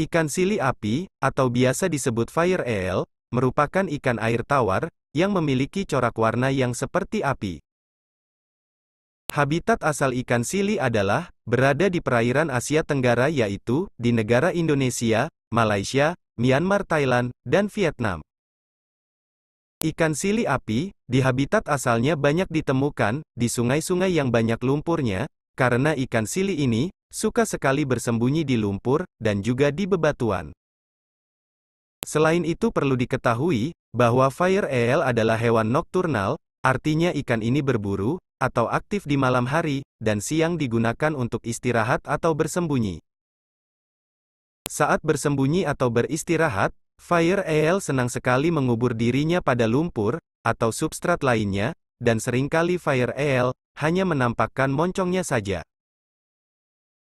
Ikan sili api, atau biasa disebut fire eel, merupakan ikan air tawar, yang memiliki corak warna yang seperti api. Habitat asal ikan sili adalah, berada di perairan Asia Tenggara yaitu, di negara Indonesia, Malaysia, Myanmar Thailand, dan Vietnam. Ikan sili api, di habitat asalnya banyak ditemukan, di sungai-sungai yang banyak lumpurnya, karena ikan sili ini, suka sekali bersembunyi di lumpur dan juga di bebatuan. Selain itu perlu diketahui, bahwa fire eel adalah hewan nokturnal, artinya ikan ini berburu, atau aktif di malam hari, dan siang digunakan untuk istirahat atau bersembunyi. Saat bersembunyi atau beristirahat, fire eel senang sekali mengubur dirinya pada lumpur, atau substrat lainnya, dan seringkali fire eel, hanya menampakkan moncongnya saja.